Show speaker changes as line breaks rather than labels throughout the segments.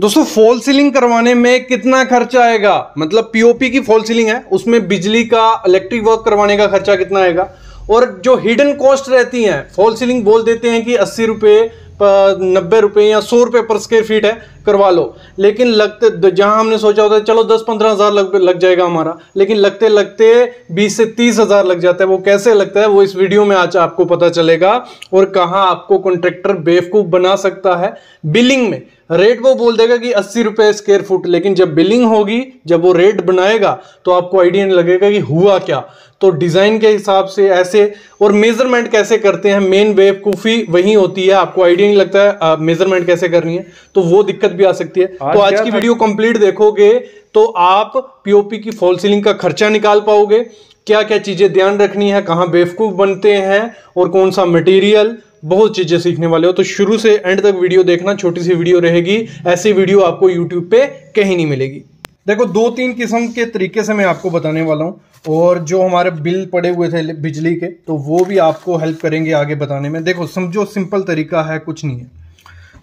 दोस्तों fall ceiling करवाने में कितना खर्चा आएगा मतलब पीओपी की फॉल सीलिंग है उसमें बिजली का इलेक्ट्रिक वर्क करवाने का खर्चा कितना आएगा और जो हिडन कॉस्ट रहती है फॉल सीलिंग बोल देते हैं कि अस्सी रुपये नब्बे रुपये या सौ रुपये पर स्क्वेयर फीट है करवा लो लेकिन लगते जहां हमने सोचा होता है चलो दस पंद्रह हज़ार लग लग जाएगा हमारा लेकिन लगते लगते बीस से तीस हज़ार लग जाता है वो कैसे लगता है वो इस वीडियो में आज आपको पता चलेगा और कहाँ आपको कॉन्ट्रैक्टर बेवकूफ़ बना सकता है बिलिंग में रेट वो बोल देगा कि अस्सी रुपये स्क्वेयर फुट लेकिन जब बिलिंग होगी जब वो रेट बनाएगा तो आपको आइडिया नहीं लगेगा कि हुआ क्या तो डिज़ाइन के हिसाब से ऐसे और मेज़रमेंट कैसे करते हैं मेन वेव कूफी वही होती है आपको आइडिया नहीं लगता है मेज़रमेंट कैसे करनी है तो वो दिक्कत भी आ सकती है आज तो आज की वीडियो कंप्लीट देखोगे तो आप पीओपी की फॉल सीलिंग का खर्चा निकाल पाओगे क्या क्या चीज़ें ध्यान रखनी है कहाँ बेवकूफ़ बनते हैं और कौन सा मटेरियल बहुत चीज़ें सीखने वाले हो तो शुरू से एंड तक वीडियो देखना छोटी सी वीडियो रहेगी ऐसी वीडियो आपको यूट्यूब पे कहीं नहीं मिलेगी देखो दो तीन किस्म के तरीके से मैं आपको बताने वाला हूं और जो हमारे बिल पड़े हुए थे बिजली के तो वो भी आपको हेल्प करेंगे आगे बताने में देखो समझो सिंपल तरीका है कुछ नहीं है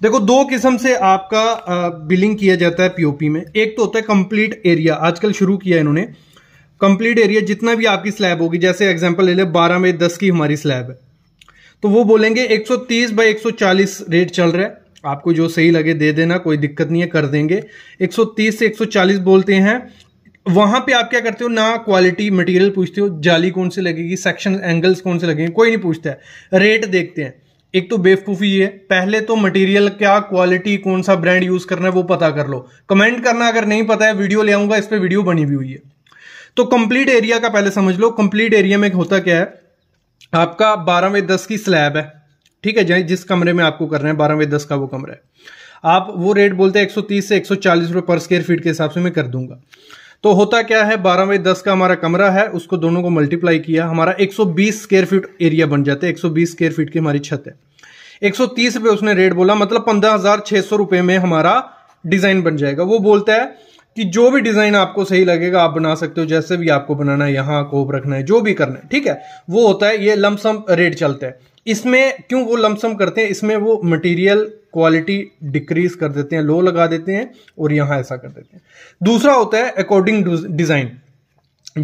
देखो दो किस्म से आपका बिलिंग किया जाता है पीओपी में एक तो होता है कंप्लीट एरिया आजकल शुरू किया इन्होंने कंप्लीट एरिया जितना भी आपकी स्लैब होगी जैसे एग्जाम्पल ले लें बारह में दस की हमारी स्लैब है तो वो बोलेंगे 130 बाय तीस रेट चल रहा है आपको जो सही लगे दे देना कोई दिक्कत नहीं है कर देंगे 130 से 140 बोलते हैं वहां पे आप क्या करते हो ना क्वालिटी मटेरियल पूछते हो जाली कौन से लगेगी सेक्शन एंगल्स कौन से लगेंगे कोई नहीं पूछता है रेट देखते हैं एक तो बेवकूफ़ी है पहले तो मटेरियल क्या क्वालिटी कौन सा ब्रांड यूज़ करना है वो पता कर लो कमेंट करना अगर नहीं पता है वीडियो ले आऊंगा इस पर वीडियो बनी भी हुई है तो कंप्लीट एरिया का पहले समझ लो कंप्लीट एरिया में होता क्या है आपका बारह में दस की स्लैब है ठीक है जिस कमरे में आपको करना है बारह में दस का वो कमरा है आप वो रेट बोलते हैं 130 से 140 रुपए पर स्क्वायर फीट के हिसाब से मैं कर दूंगा तो होता क्या है बारह बाई दस का हमारा कमरा है उसको दोनों को मल्टीप्लाई किया हमारा 120 स्क्वायर फीट एरिया बन जाता है 120 स्क्वायर फीट की हमारी छत है 130 पे उसने रेट बोला मतलब पंद्रह हजार छह सौ रुपए में हमारा डिजाइन बन जाएगा वो बोलता है कि जो भी डिजाइन आपको सही लगेगा आप बना सकते हो जैसे भी आपको बनाना है यहां कोप रखना है जो भी करना है ठीक है वो होता है ये लमसम रेट चलता है इसमें क्यों वो लमसम करते हैं इसमें वो मटेरियल क्वालिटी डिक्रीज कर देते हैं लो लगा देते हैं और यहां ऐसा कर देते हैं दूसरा होता है अकॉर्डिंग डिज़ाइन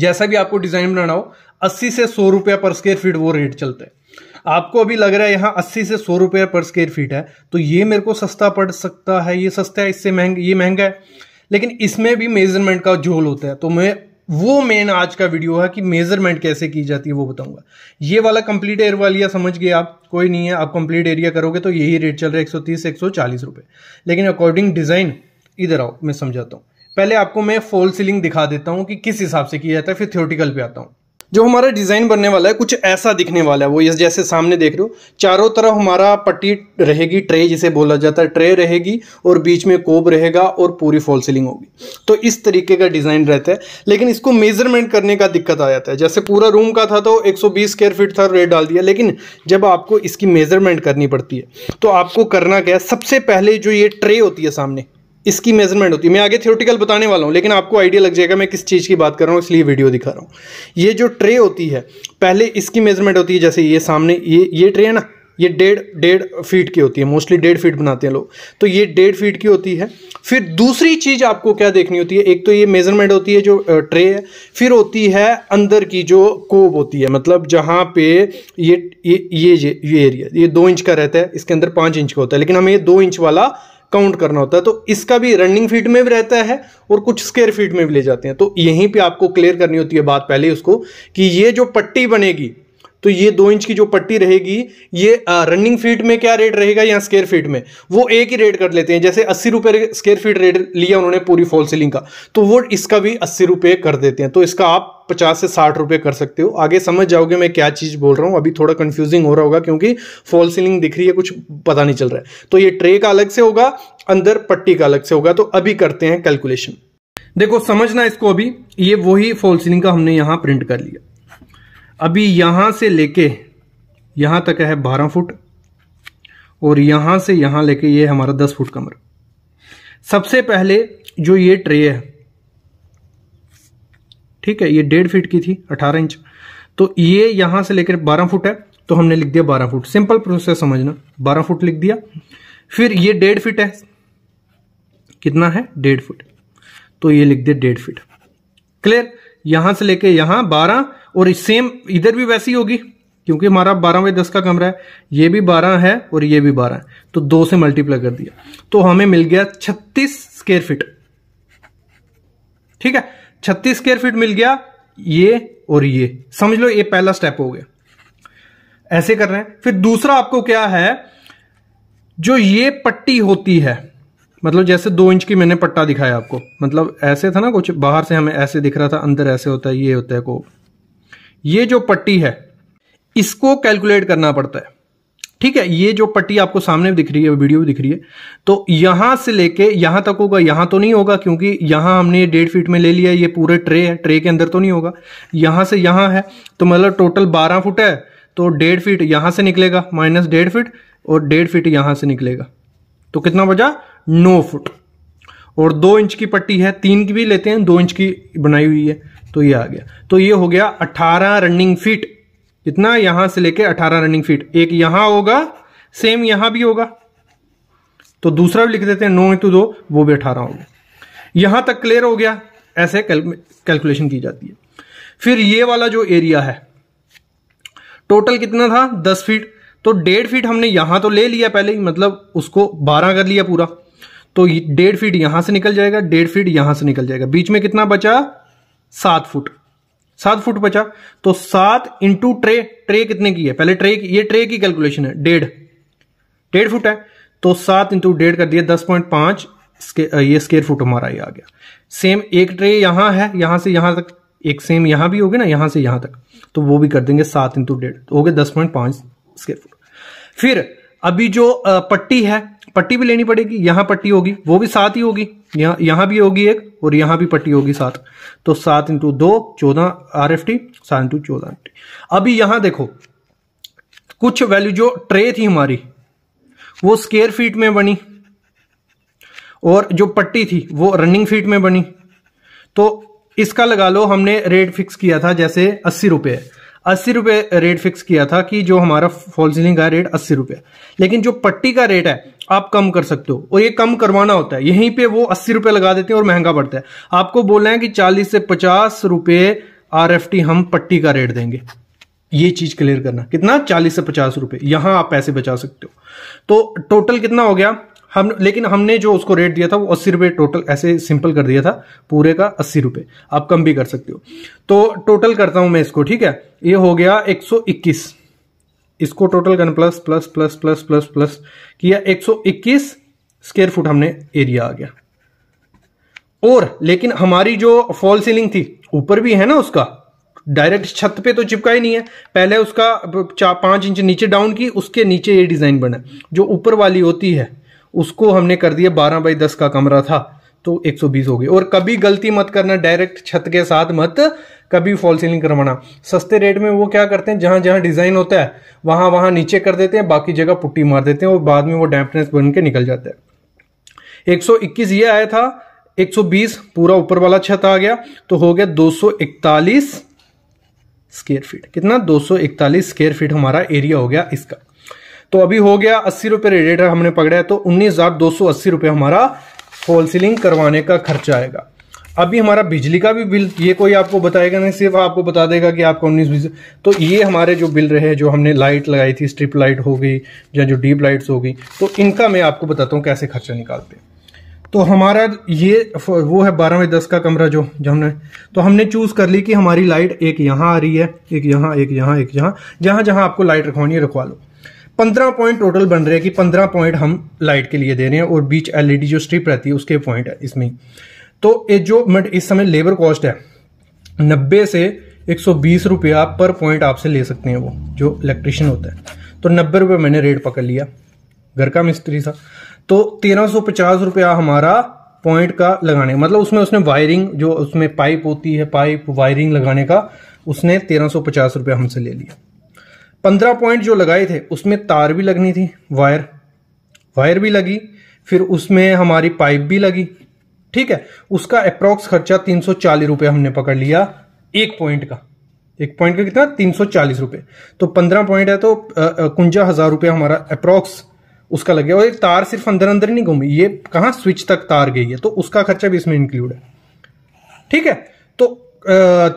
जैसा भी आपको डिज़ाइन बनाना हो अस्सी से सौ रुपया पर स्क्वेयर फीट वो रेट चलता है आपको अभी लग रहा है यहां अस्सी से सौ रुपया पर स्क्वेयर फीट है तो ये मेरे को सस्ता पड़ सकता है ये सस्ता है इससे महंगा ये महंगा है लेकिन इसमें भी मेजरमेंट का झोल होता है तो मैं वो मेन आज का वीडियो है कि मेजरमेंट कैसे की जाती है वो बताऊंगा ये वाला कंप्लीट एयर वालिया समझ गए आप कोई नहीं है आप कंप्लीट एरिया करोगे तो यही रेट चल रहा है 130 140 रुपए लेकिन अकॉर्डिंग डिजाइन इधर आओ मैं समझाता हूँ पहले आपको मैं फॉल सीलिंग दिखा देता हूँ कि किस हिसाब से किया जाता है फिर थियोटिकल पे आता हूँ जो हमारा डिज़ाइन बनने वाला है कुछ ऐसा दिखने वाला है वो ये जैसे सामने देख रहे हो चारों तरफ हमारा पट्टी रहेगी ट्रे जिसे बोला जाता है ट्रे रहेगी और बीच में कोब रहेगा और पूरी फॉल सीलिंग होगी तो इस तरीके का डिज़ाइन रहता है लेकिन इसको मेजरमेंट करने का दिक्कत आ जाता है जैसे पूरा रूम का था तो एक स्क्वायर फीट था रेट डाल दिया लेकिन जब आपको इसकी मेजरमेंट करनी पड़ती है तो आपको करना क्या है सबसे पहले जो ये ट्रे होती है सामने इसकी मेजरमेंट होती है मैं आगे थियोटिकल बताने वाला हूँ लेकिन आपको आइडिया लग जाएगा मैं किस चीज़ की बात कर रहा हूँ इसलिए वीडियो दिखा रहा हूँ ये जो ट्रे होती है पहले इसकी मेजरमेंट होती है जैसे ये सामने ये ये ट्रे है ना ये डेढ़ डेढ़ फीट की होती है मोस्टली डेढ़ फीट बनाते हैं लोग तो ये डेढ़ फीट की होती है फिर दूसरी चीज़ आपको क्या देखनी होती है एक तो ये मेजरमेंट होती है जो ट्रे है फिर होती है अंदर की जो कोब होती है मतलब जहाँ पे ये ये ये ये एरिया ये दो इंच का रहता है इसके अंदर पाँच इंच का होता है लेकिन हमें ये दो इंच वाला काउंट करना होता है तो इसका भी रनिंग फीट में भी रहता है और कुछ स्केयर फीट में भी ले जाते हैं तो यहीं पे आपको क्लियर करनी होती है बात पहले उसको कि ये जो पट्टी बनेगी तो ये दो इंच की जो पट्टी रहेगी ये रनिंग फीट में क्या रेट रहेगा या स्केयर फीट में वो एक ही रेट कर लेते हैं जैसे अस्सी रुपये स्केयर फीट रेट लिया उन्होंने पूरी फॉल सीलिंग का तो वो इसका भी अस्सी रुपये कर देते हैं तो इसका आप पचास से साठ रुपये कर सकते हो आगे समझ जाओगे मैं क्या चीज़ बोल रहा हूँ अभी थोड़ा कन्फ्यूजिंग हो रहा होगा क्योंकि फॉल सीलिंग दिख रही है कुछ पता नहीं चल रहा है तो ये ट्रे का अलग से होगा अंदर पट्टी का अलग से होगा तो अभी करते हैं कैलकुलेशन देखो समझना इसको अभी ये वही फॉल सीलिंग का हमने यहाँ प्रिंट कर लिया अभी यहां से लेके यहां तक है बारह फुट और यहां से यहां लेके ये हमारा दस फुट कमर सबसे पहले जो ये ट्रे है ठीक है ये डेढ़ फीट की थी अठारह इंच तो ये यहां से लेकर बारह फुट है तो हमने लिख दिया बारह फुट सिंपल प्रोसेस समझना बारह फुट लिख दिया फिर ये डेढ़ फीट है कितना है डेढ़ फुट तो ये लिख दिया डेढ़ फीट क्लियर यहां से लेके यहां बारह और सेम इधर भी वैसी होगी क्योंकि हमारा बारह बाई दस का कमरा है ये भी बारह है और ये भी बारह है तो दो से मल्टीप्लाई कर दिया तो हमें मिल गया छत्तीस स्क्वेयर फीट ठीक है छत्तीस स्क्वेयर फीट मिल गया ये और ये समझ लो ये पहला स्टेप हो गया ऐसे कर रहे हैं फिर दूसरा आपको क्या है जो ये पट्टी होती है मतलब जैसे दो इंच की मैंने पट्टा दिखाया आपको मतलब ऐसे था ना कुछ बाहर से हमें ऐसे दिख रहा था अंदर ऐसे होता है ये होता है को ये जो पट्टी है इसको कैलकुलेट करना पड़ता है ठीक है ये जो पट्टी आपको सामने दिख रही है वीडियो भी दिख रही है तो यहां से लेके यहां तक होगा यहां तो नहीं होगा क्योंकि यहां हमने डेढ़ फीट में ले लिया ये पूरे ट्रे है ट्रे के अंदर तो नहीं होगा यहां से यहां है तो मतलब टोटल बारह फुट है तो डेढ़ फीट यहां से निकलेगा माइनस डेढ़ फीट और डेढ़ फीट यहां से निकलेगा तो कितना बजा नौ फुट और दो इंच की पट्टी है तीन की भी लेते हैं दो इंच की बनाई हुई है तो ये आ गया तो ये हो गया 18 रनिंग फीट कितना यहां से लेके 18 रनिंग फीट एक यहां होगा सेम यहां भी होगा तो दूसरा भी लिख देते हैं नौ इंटू दो वो भी अठारह होगा यहां तक क्लियर हो गया ऐसे कैलकुलेशन की जाती है फिर ये वाला जो एरिया है टोटल कितना था दस फीट तो डेढ़ फीट हमने यहां तो ले लिया पहले ही मतलब उसको बारह कर लिया पूरा तो डेढ़ फीट यहां से निकल जाएगा डेढ़ फीट यहां से निकल जाएगा बीच में कितना बचा सात फुट सात फुट बचा तो सात इंटू ट्रे ट्रे कितने की है पहले ट्रे ये ट्रे की कैलकुलेशन है डेढ़ डेढ़ फुट है तो सात इंटू डेढ़ कर दिया दस पॉइंट पांच ये स्केयर फुट हमारा ये आ गया सेम एक ट्रे यहां है यहां से यहां तक एक सेम यहां भी होगी ना यहां से यहां तक तो वो भी कर देंगे सात इंटू डेढ़ तो हो गया दस पॉइंट पांच स्केयर फुट फिर अभी जो पट्टी है पट्टी भी लेनी पड़ेगी यहाँ पट्टी होगी वो भी सात ही होगी यहां यहां भी होगी एक और यहां भी पट्टी होगी सात तो सात इंटू दो चौदह आर एफ टी सात इंटू चौदह एफ टी अभी यहां देखो कुछ वैल्यू जो ट्रे थी हमारी वो स्केयर फीट में बनी और जो पट्टी थी वो रनिंग फीट में बनी तो इसका लगा लो हमने रेट फिक्स किया था जैसे अस्सी रुपये अस्सी रुपये रेट फिक्स किया था कि जो हमारा फॉल सीलिंग का रेट अस्सी रुपये लेकिन जो पट्टी का रेट है आप कम कर सकते हो और ये कम करवाना होता है यहीं पे वो अस्सी रुपये लगा देते हैं और महंगा पड़ता है आपको बोलना है कि चालीस से पचास रुपये आर हम पट्टी का रेट देंगे ये चीज क्लियर करना कितना चालीस से पचास रुपये यहां आप पैसे बचा सकते हो तो टोटल कितना हो गया हम लेकिन हमने जो उसको रेट दिया था वो अस्सी रुपये टोटल ऐसे सिंपल कर दिया था पूरे का अस्सी रुपये आप कम भी कर सकते हो तो टोटल करता हूं मैं इसको ठीक है ये हो गया एक सौ इक्कीस इसको टोटल करने plus plus plus plus plus plus किया 121 स्क्वायर फुट हमने एरिया आ गया और लेकिन हमारी जो फॉल सीलिंग थी ऊपर भी है ना उसका डायरेक्ट छत पे तो चिपका ही नहीं है पहले उसका चार पांच इंच नीचे डाउन की उसके नीचे ये डिज़ाइन बना जो ऊपर वाली होती है उसको हमने कर दिया बारह बाई दस का कमरा था तो 120 हो गई और कभी गलती मत करना डायरेक्ट छत के साथ मत कभी फॉल सीलिंग करवाना सस्ते रेट में वो क्या करते हैं जहां जहां डिज़ाइन होता है वहां वहां नीचे कर देते हैं बाकी जगह पुट्टी मार देते हैं और बाद में वो डैम्पनेस बन के निकल जाता है 121 ये आया था 120 पूरा ऊपर वाला छत आ गया तो हो गया 241 स्केयर फीट कितना 241 स्केयर फीट हमारा एरिया हो गया इसका तो अभी हो गया अस्सी रुपये रेडिएटर हमने पकड़ा है तो उन्नीस हज़ार दो सौ अस्सी रुपये हमारा फॉल सीलिंग करवाने का खर्चा आएगा अभी हमारा बिजली का भी बिल ये कोई आपको बताएगा नहीं सिर्फ आपको बता देगा कि आपका उन्नीस बीस तो ये हमारे जो बिल रहे जो हमने लाइट लगाई थी स्ट्रिप लाइट हो गई या जो डीप लाइट्स हो गई तो इनका मैं आपको बताता हूँ कैसे खर्चा निकालते हैं तो हमारा ये वो है बारह में दस का कमरा जो जो हमने तो हमने चूज कर ली कि हमारी लाइट एक यहाँ आ रही है एक यहाँ एक यहाँ एक यहाँ जहाँ जहाँ आपको लाइट रखवानी है रखवा लो पंद्रह पॉइंट टोटल बन रहे हैं कि पंद्रह पॉइंट हम लाइट के लिए दे रहे हैं और बीच एलईडी e जो स्ट्रिप रहती है उसके पॉइंट है इसमें तो ये जो इस समय लेबर कॉस्ट है नब्बे से एक सौ बीस रुपया पर पॉइंट आपसे ले सकते हैं वो जो इलेक्ट्रिशियन होता है तो नब्बे रुपये मैंने रेट पकड़ लिया घर का मिस्त्री था तो तेरह सौ पचास रुपया हमारा पॉइंट का लगाने मतलब उसमें उसने वायरिंग जो उसमें पाइप होती है पाइप वायरिंग लगाने का उसने तेरह सौ पचास रुपया हमसे ले लिया पंद्रह पॉइंट जो लगाए थे उसमें तार भी लगनी थी वायर वायर भी लगी फिर उसमें हमारी पाइप भी लगी ठीक है उसका अप्रोक्स खर्चा तीन सौ चालीस रुपये हमने पकड़ लिया एक पॉइंट का एक पॉइंट का कितना तीन सौ चालीस रुपए तो पंद्रह पॉइंट है तो कुंजा हजार रुपया हमारा अप्रोक्स उसका लग गया और ये तार सिर्फ अंदर अंदर नहीं घूमी ये कहा स्विच तक तार गई है तो उसका खर्चा भी इसमें इंक्लूड है ठीक है तो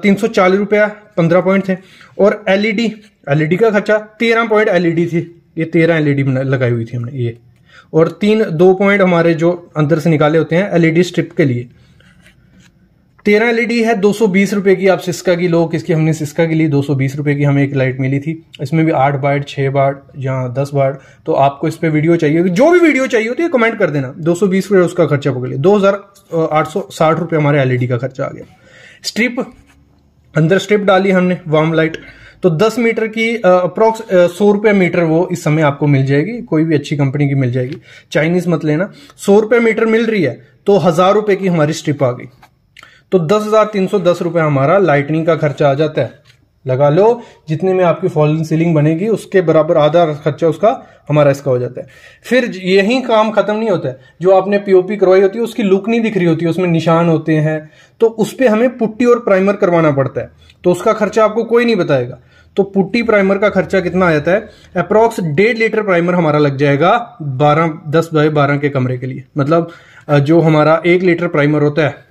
तीन सौ चालीस रुपया पंद्रह पॉइंट थे और एलईडी एलईडी e e का खर्चा तेरह पॉइंट एलईडी e थी ये तेरह एलईडी लगाई हुई थी हमने ये और तीन दो पॉइंट हमारे जो अंदर से निकाले होते हैं एलईडी स्ट्रिप e के लिए तेरह एलईडी e है दो सौ बीस रुपए की आप सिस्का की लो किसकी हमने सिस्का के लिए दो सौ बीस रुपए की हमें एक लाइट मिली थी इसमें भी आठ बार्ड छः बार्ड या दस बार्ड तो आपको इस पर वीडियो चाहिए जो भी वीडियो चाहिए होती है कमेंट कर देना दो सौ बीस रुपये उसका खर्चा पकड़िए दो हज़ार आठ सौ साठ रुपए हमारे एलईडी e का खर्चा आ गया स्ट्रिप अंदर स्ट्रिप डाली हमने वार्म लाइट तो 10 मीटर की अप्रोक्स सौ रुपये मीटर वो इस समय आपको मिल जाएगी कोई भी अच्छी कंपनी की मिल जाएगी चाइनीज मत लेना सौ रुपये मीटर मिल रही है तो हजार रुपये की हमारी स्ट्रिप आ गई तो दस हजार तीन सौ दस रुपये हमारा लाइटनिंग का खर्चा आ जाता है लगा लो जितने में आपकी फॉलिंग सीलिंग बनेगी उसके बराबर आधा खर्चा उसका हमारा इसका हो जाता है फिर यही काम खत्म नहीं होता है जो आपने पीओपी करवाई होती है उसकी लुक नहीं दिख रही होती है उसमें निशान होते हैं तो उस पर हमें पुट्टी और प्राइमर करवाना पड़ता है तो उसका खर्चा आपको कोई नहीं बताएगा तो पुट्टी प्राइमर का खर्चा कितना आ जाता है अप्रॉक्स डेढ़ लीटर प्राइमर हमारा लग जाएगा बारह दस बाय बारह के कमरे के लिए मतलब जो हमारा एक लीटर प्राइमर होता है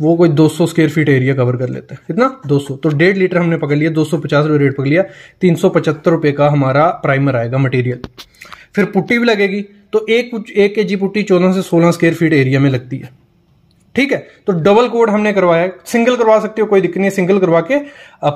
वो कोई 200 स्क्वेयर फीट एरिया कवर कर लेता है कितना 200 तो डेढ़ लीटर हमने पकड़ लिया 250 रुपए रेट पकड़ लिया तीन रुपए का हमारा प्राइमर आएगा मटेरियल फिर पुट्टी भी लगेगी तो एक एक के जी पुट्टी चौदह से सोलह स्क्वेयर फीट एरिया में लगती है ठीक है तो डबल कोड हमने करवाया सिंगल करवा सकते हो कोई दिक्कत नहीं सिंगल करवा के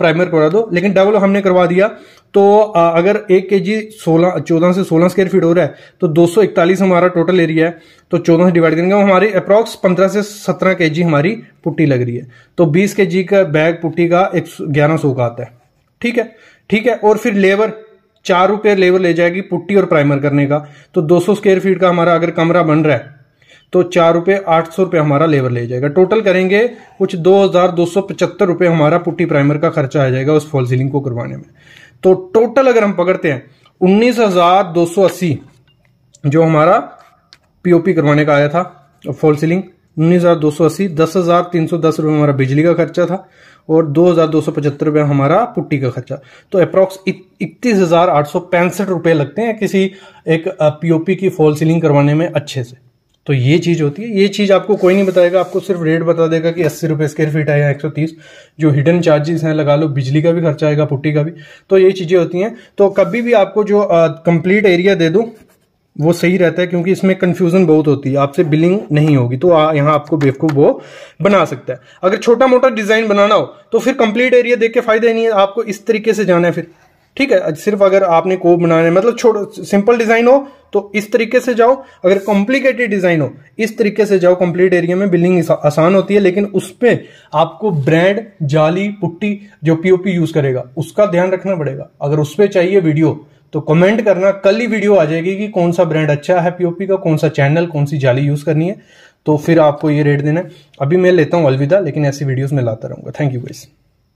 प्राइमर करवा दो लेकिन डबल हमने करवा दिया तो अगर एक के जी सोलह चौदह से सोलह स्क्वायर फीट हो रहा है तो दो सौ इकतालीस हमारा टोटल एरिया है तो चौदह से डिवाइड करेंगे हमारी अप्रॉक्स पंद्रह से सत्रह के जी हमारी पुट्टी लग रही है तो बीस के जी का बैग पुट्टी का एक ग्यारह सौ का आता है ठीक है ठीक है और फिर लेबर चार रुपये लेबर ले जाएगी पुट्टी और प्राइमर करने का तो दो सौ फीट का हमारा अगर कमरा बन रहा है तो चार रुपये आठ सौ रुपये हमारा लेबर ले जाएगा टोटल करेंगे कुछ दो हज़ार दो सौ पचहत्तर रुपये हमारा पुट्टी प्राइमर का खर्चा आ जाएगा उस फॉल सीलिंग को करवाने में तो टोटल अगर हम पकड़ते हैं उन्नीस हज़ार दो सौ अस्सी जो हमारा पीओपी करवाने का आया था फॉल सीलिंग उन्नीस हज़ार दो सौ अस्सी दस हज़ार तीन सौ दस रुपये हमारा बिजली का खर्चा था और दो हज़ार दो सौ पचहत्तर रुपये हमारा पुट्टी का खर्चा तो अप्रॉक्स इकतीस हज़ार आठ सौ पैंसठ रुपये लगते हैं किसी एक पीओपी की फॉल सीलिंग करवाने में अच्छे से तो ये चीज़ होती है ये चीज़ आपको कोई नहीं बताएगा आपको सिर्फ रेट बता देगा कि अस्सी रुपये स्क्वायर फीट है या एक सौ तीस जो हिडन चार्जेस हैं लगा लो बिजली का भी खर्चा आएगा पुट्टी का भी तो ये चीज़ें होती हैं तो कभी भी आपको जो कंप्लीट एरिया दे दो वो सही रहता है क्योंकि इसमें कन्फ्यूजन बहुत होती है आपसे बिलिंग नहीं होगी तो यहाँ आपको बेवकूफ वो बना सकता है अगर छोटा मोटा डिजाइन बनाना हो तो फिर कंप्लीट एरिया देख के फायदा नहीं है आपको इस तरीके से जाना है फिर ठीक है सिर्फ अगर आपने कोप बनाने मतलब छोटो सिंपल डिजाइन हो तो इस तरीके से जाओ अगर कॉम्प्लिकेटेड डिजाइन हो इस तरीके से जाओ कंप्लीट एरिया में बिल्डिंग आसान होती है लेकिन उसमें आपको ब्रांड जाली पुट्टी जो पीओपी यूज करेगा उसका ध्यान रखना पड़ेगा अगर उस पर चाहिए वीडियो तो कमेंट करना कल ही वीडियो आ जाएगी कि कौन सा ब्रांड अच्छा है पीओपी का कौन सा चैनल कौन सी जाली यूज करनी है तो फिर आपको ये रेट देना है अभी मैं लेता हूं अलविदा लेकिन ऐसी वीडियोस में लाता रहूंगा थैंक यू गाइस